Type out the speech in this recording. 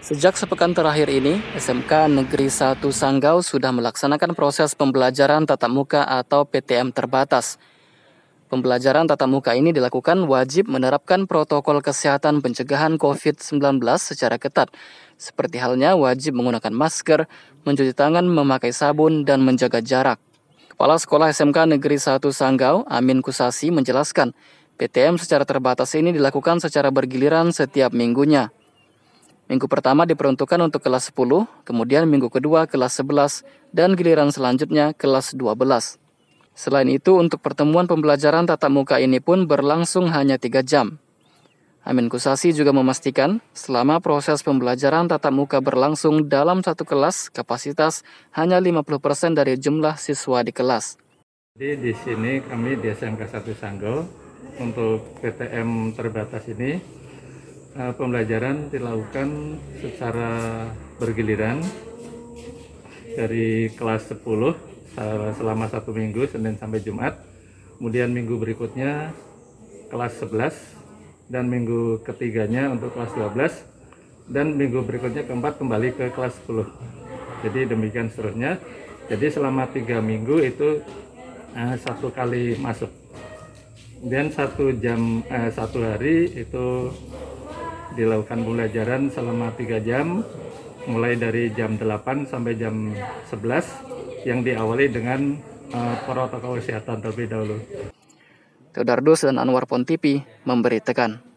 Sejak sepekan terakhir ini, SMK Negeri 1 Sanggau sudah melaksanakan proses pembelajaran tatap muka atau PTM terbatas. Pembelajaran tatap muka ini dilakukan wajib menerapkan protokol kesehatan pencegahan COVID-19 secara ketat, seperti halnya wajib menggunakan masker, mencuci tangan memakai sabun, dan menjaga jarak. Kepala Sekolah SMK Negeri 1 Sanggau, Amin Kusasi, menjelaskan, PTM secara terbatas ini dilakukan secara bergiliran setiap minggunya. Minggu pertama diperuntukkan untuk kelas 10, kemudian minggu kedua kelas 11, dan giliran selanjutnya kelas 12. Selain itu, untuk pertemuan pembelajaran tatap muka ini pun berlangsung hanya tiga jam. Amin Kusasi juga memastikan, selama proses pembelajaran tatap muka berlangsung dalam satu kelas, kapasitas hanya 50% dari jumlah siswa di kelas. Jadi di sini kami di SMK 1 Sanggau untuk PTM terbatas ini uh, pembelajaran dilakukan secara bergiliran dari kelas 10 eh, selama satu minggu Senin sampai Jumat kemudian minggu berikutnya kelas 11 dan minggu ketiganya untuk kelas 12 dan minggu berikutnya keempat kembali ke kelas 10 jadi demikian seterusnya jadi selama tiga minggu itu uh, satu kali masuk dan satu jam uh, satu hari itu dilakukan pembelajaran selama 3 jam mulai dari jam 8 sampai jam 11 yang diawali dengan uh, protokol kesehatan terlebih dahulu. Teodardus dan Anwar Pontipi memberitakan.